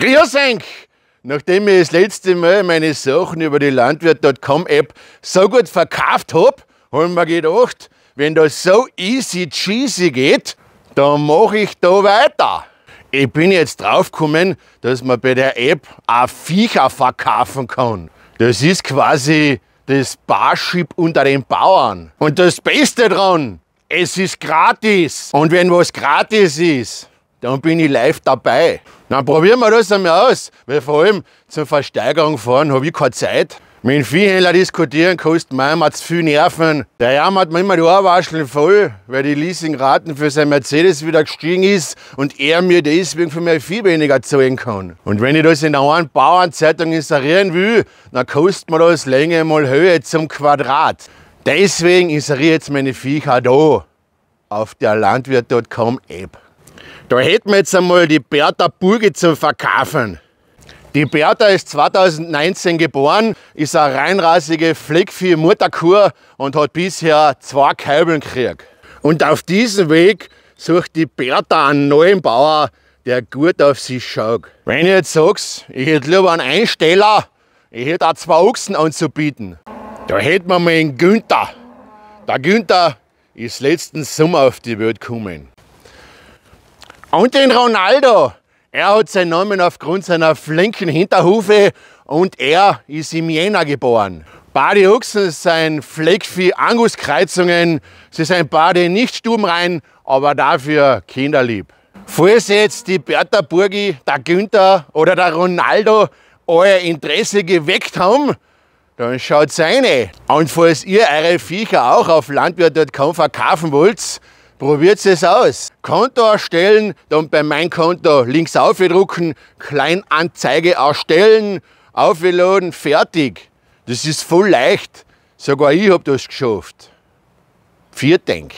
Grüß euch! Nachdem ich das letzte Mal meine Sachen über die Landwirt.com-App so gut verkauft habe, habe ich mir gedacht, wenn das so easy cheesy geht, dann mache ich da weiter. Ich bin jetzt draufgekommen, dass man bei der App auch Viecher verkaufen kann. Das ist quasi das Barship unter den Bauern. Und das Beste dran, es ist gratis. Und wenn was gratis ist, dann bin ich live dabei. Dann probieren wir das einmal aus, weil vor allem zur Versteigerung fahren habe ich keine Zeit. Mit dem Viehhändler diskutieren kostet mir immer zu viel Nerven. Der Jam hat mir immer die Ohrwascheln voll, weil die Leasingraten für sein Mercedes wieder gestiegen ist und er mir deswegen für mehr viel weniger zahlen kann. Und wenn ich das in einer Bauernzeitung inserieren will, dann kostet mir das Länge mal Höhe zum Quadrat. Deswegen inseriere ich jetzt meine Viecher da auf der landwirt.com App. Da hätten wir jetzt einmal die Bertha Burge zu verkaufen. Die Bertha ist 2019 geboren, ist eine reinrasige Fleckvieh-Mutterkur und hat bisher zwei Keibeln gekriegt. Und auf diesem Weg sucht die Bertha einen neuen Bauer, der gut auf sie schaut. Wenn ich jetzt sag's, ich hätte lieber einen Einsteller, ich hätte auch zwei Ochsen anzubieten. Da hätten wir mal einen Günther. Der Günther ist letzten Sommer auf die Welt gekommen. Und den Ronaldo. Er hat seinen Namen aufgrund seiner flinken Hinterhufe und er ist im Jena geboren. Bade Ochsen sind Fleckvieh Anguskreuzungen. Sie sind beide nicht stubenrein, aber dafür kinderlieb. Falls jetzt die Bertha Burgi, der Günther oder der Ronaldo euer Interesse geweckt haben, dann schaut's rein. Und falls ihr eure Viecher auch auf landwirt.com verkaufen wollt, probiert es aus. Konto erstellen, dann bei mein Konto links aufdrucken, Kleinanzeige erstellen, aufladen, fertig. Das ist voll leicht. Sogar ich habe das geschafft. Vier Vierdenk.